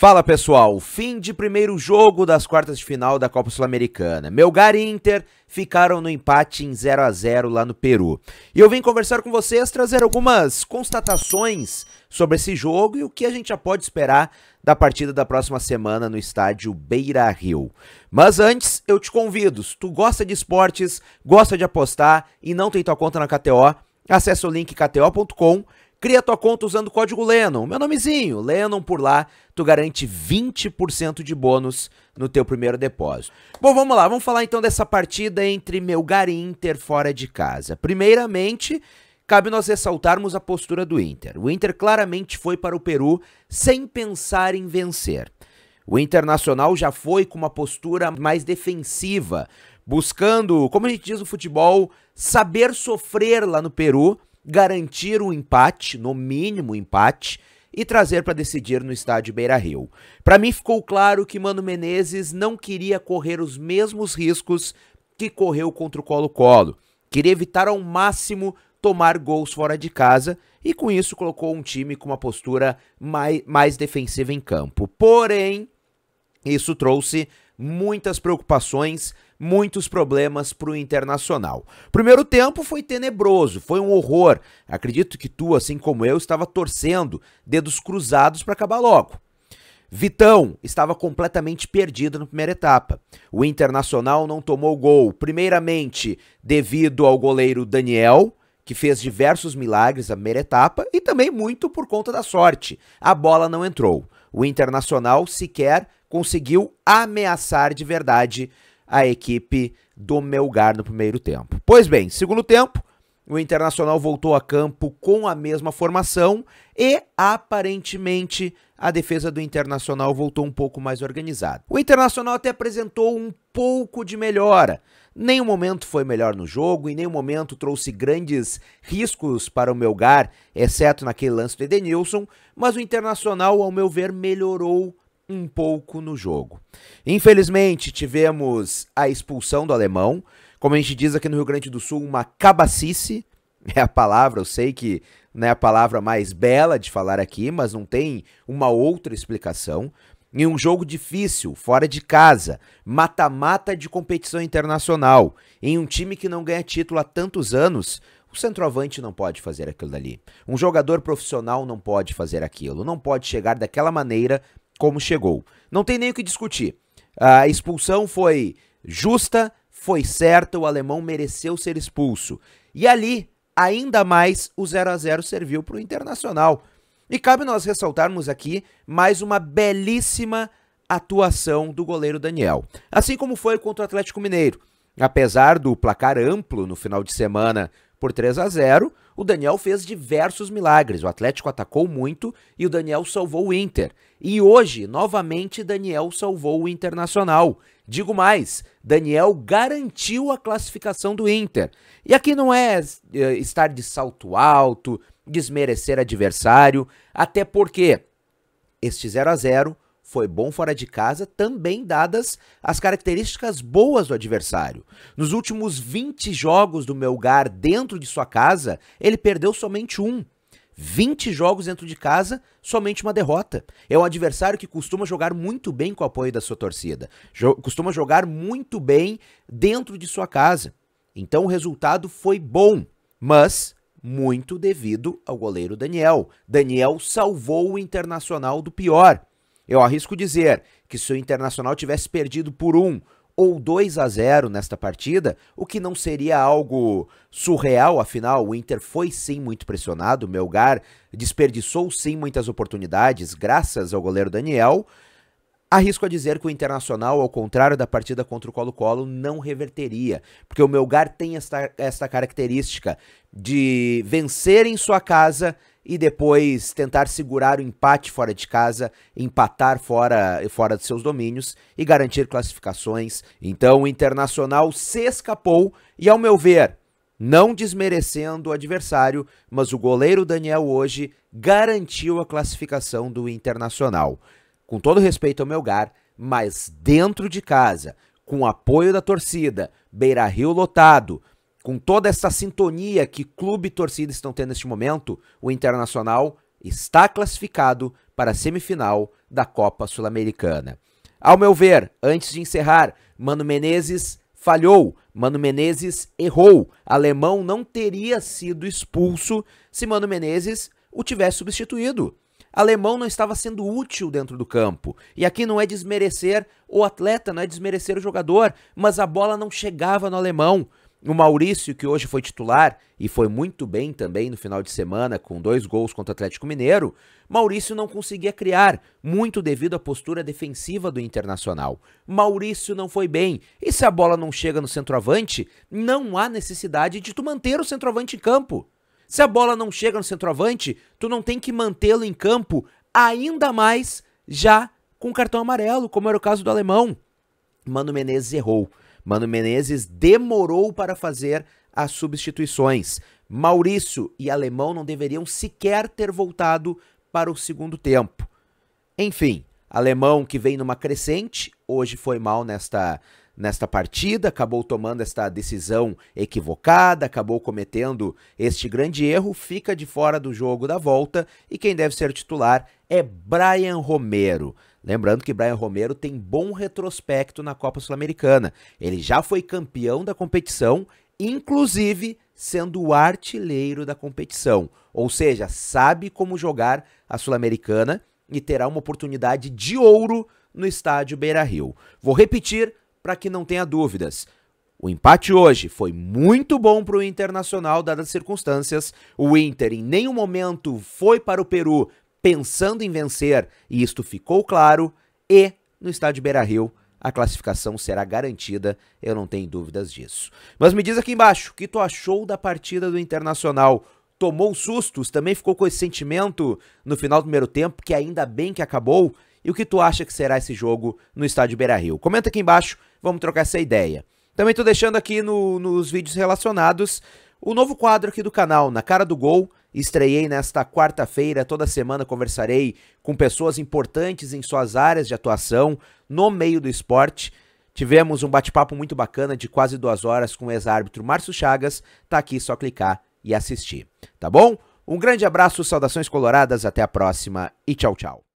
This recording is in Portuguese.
Fala pessoal, fim de primeiro jogo das quartas de final da Copa Sul-Americana. Melgar e Inter ficaram no empate em 0 a 0 lá no Peru. E eu vim conversar com vocês, trazer algumas constatações sobre esse jogo e o que a gente já pode esperar da partida da próxima semana no estádio Beira Rio. Mas antes, eu te convido, se tu gosta de esportes, gosta de apostar e não tem tua conta na KTO, acessa o link kto.com Cria tua conta usando o código Lennon, meu nomezinho, Lennon por lá, tu garante 20% de bônus no teu primeiro depósito. Bom, vamos lá, vamos falar então dessa partida entre Melgar e Inter fora de casa. Primeiramente, cabe nós ressaltarmos a postura do Inter. O Inter claramente foi para o Peru sem pensar em vencer. O Internacional já foi com uma postura mais defensiva, buscando, como a gente diz no futebol, saber sofrer lá no Peru garantir o um empate, no mínimo empate, e trazer para decidir no estádio Beira-Rio. Para mim ficou claro que Mano Menezes não queria correr os mesmos riscos que correu contra o Colo-Colo. Queria evitar ao máximo tomar gols fora de casa e com isso colocou um time com uma postura mais, mais defensiva em campo. Porém, isso trouxe muitas preocupações muitos problemas para o Internacional. Primeiro tempo foi tenebroso, foi um horror. Acredito que tu, assim como eu, estava torcendo dedos cruzados para acabar logo. Vitão estava completamente perdido na primeira etapa. O Internacional não tomou gol, primeiramente devido ao goleiro Daniel, que fez diversos milagres na primeira etapa, e também muito por conta da sorte. A bola não entrou. O Internacional sequer conseguiu ameaçar de verdade a equipe do Melgar no primeiro tempo. Pois bem, segundo tempo, o Internacional voltou a campo com a mesma formação e aparentemente a defesa do Internacional voltou um pouco mais organizada. O Internacional até apresentou um pouco de melhora. Nenhum momento foi melhor no jogo, em nenhum momento trouxe grandes riscos para o Melgar, exceto naquele lance do Edenilson, mas o Internacional, ao meu ver, melhorou um pouco no jogo. Infelizmente, tivemos a expulsão do alemão. Como a gente diz aqui no Rio Grande do Sul, uma cabacice é a palavra, eu sei que não é a palavra mais bela de falar aqui, mas não tem uma outra explicação. Em um jogo difícil, fora de casa, mata-mata de competição internacional, em um time que não ganha título há tantos anos, o centroavante não pode fazer aquilo dali. Um jogador profissional não pode fazer aquilo, não pode chegar daquela maneira como chegou. Não tem nem o que discutir. A expulsão foi justa, foi certa, o alemão mereceu ser expulso. E ali, ainda mais, o 0 a 0 serviu para o Internacional. E cabe nós ressaltarmos aqui mais uma belíssima atuação do goleiro Daniel. Assim como foi contra o Atlético Mineiro. Apesar do placar amplo no final de semana por 3 a 0, o Daniel fez diversos milagres. O Atlético atacou muito e o Daniel salvou o Inter. E hoje, novamente, Daniel salvou o Internacional. Digo mais, Daniel garantiu a classificação do Inter. E aqui não é eh, estar de salto alto, desmerecer adversário, até porque este 0 a 0 foi bom fora de casa, também dadas as características boas do adversário. Nos últimos 20 jogos do Melgar dentro de sua casa, ele perdeu somente um. 20 jogos dentro de casa, somente uma derrota. É um adversário que costuma jogar muito bem com o apoio da sua torcida, jo costuma jogar muito bem dentro de sua casa. Então o resultado foi bom, mas muito devido ao goleiro Daniel. Daniel salvou o Internacional do pior. Eu arrisco dizer que se o Internacional tivesse perdido por 1 um, ou 2 a 0 nesta partida, o que não seria algo surreal, afinal o Inter foi sim muito pressionado, o Melgar desperdiçou sim muitas oportunidades graças ao goleiro Daniel. Arrisco a dizer que o Internacional, ao contrário da partida contra o Colo-Colo, não reverteria, porque o Melgar tem esta, esta característica de vencer em sua casa e depois tentar segurar o empate fora de casa, empatar fora fora de seus domínios e garantir classificações. Então o Internacional se escapou e ao meu ver, não desmerecendo o adversário, mas o goleiro Daniel hoje garantiu a classificação do Internacional. Com todo respeito ao Melgar, mas dentro de casa, com apoio da torcida, Beira-Rio lotado, com toda essa sintonia que clube e torcida estão tendo neste momento, o Internacional está classificado para a semifinal da Copa Sul-Americana. Ao meu ver, antes de encerrar, Mano Menezes falhou, Mano Menezes errou. Alemão não teria sido expulso se Mano Menezes o tivesse substituído. Alemão não estava sendo útil dentro do campo. E aqui não é desmerecer o atleta, não é desmerecer o jogador, mas a bola não chegava no alemão. O Maurício, que hoje foi titular e foi muito bem também no final de semana, com dois gols contra o Atlético Mineiro, Maurício não conseguia criar, muito devido à postura defensiva do Internacional. Maurício não foi bem, e se a bola não chega no centroavante, não há necessidade de tu manter o centroavante em campo. Se a bola não chega no centroavante, tu não tem que mantê-lo em campo, ainda mais já com cartão amarelo, como era o caso do alemão. Mano Menezes errou. Mano Menezes demorou para fazer as substituições. Maurício e Alemão não deveriam sequer ter voltado para o segundo tempo. Enfim, Alemão que vem numa crescente, hoje foi mal nesta nesta partida, acabou tomando esta decisão equivocada, acabou cometendo este grande erro, fica de fora do jogo da volta e quem deve ser titular é Brian Romero. Lembrando que Brian Romero tem bom retrospecto na Copa Sul-Americana. Ele já foi campeão da competição, inclusive sendo o artilheiro da competição. Ou seja, sabe como jogar a Sul-Americana e terá uma oportunidade de ouro no estádio Beira Rio. Vou repetir para que não tenha dúvidas. O empate hoje foi muito bom para o Internacional, dadas as circunstâncias. O Inter em nenhum momento foi para o Peru pensando em vencer, e isto ficou claro, e no estádio Beira-Rio a classificação será garantida, eu não tenho dúvidas disso. Mas me diz aqui embaixo, o que tu achou da partida do Internacional? Tomou sustos? Também ficou com esse sentimento no final do primeiro tempo, que ainda bem que acabou? E o que tu acha que será esse jogo no estádio Beira-Rio? Comenta aqui embaixo, vamos trocar essa ideia. Também estou deixando aqui no, nos vídeos relacionados o novo quadro aqui do canal, Na Cara do Gol, Estreiei nesta quarta-feira. Toda semana conversarei com pessoas importantes em suas áreas de atuação no meio do esporte. Tivemos um bate-papo muito bacana de quase duas horas com o ex-árbitro Márcio Chagas. Tá aqui, só clicar e assistir. Tá bom? Um grande abraço, saudações coloradas, até a próxima e tchau, tchau.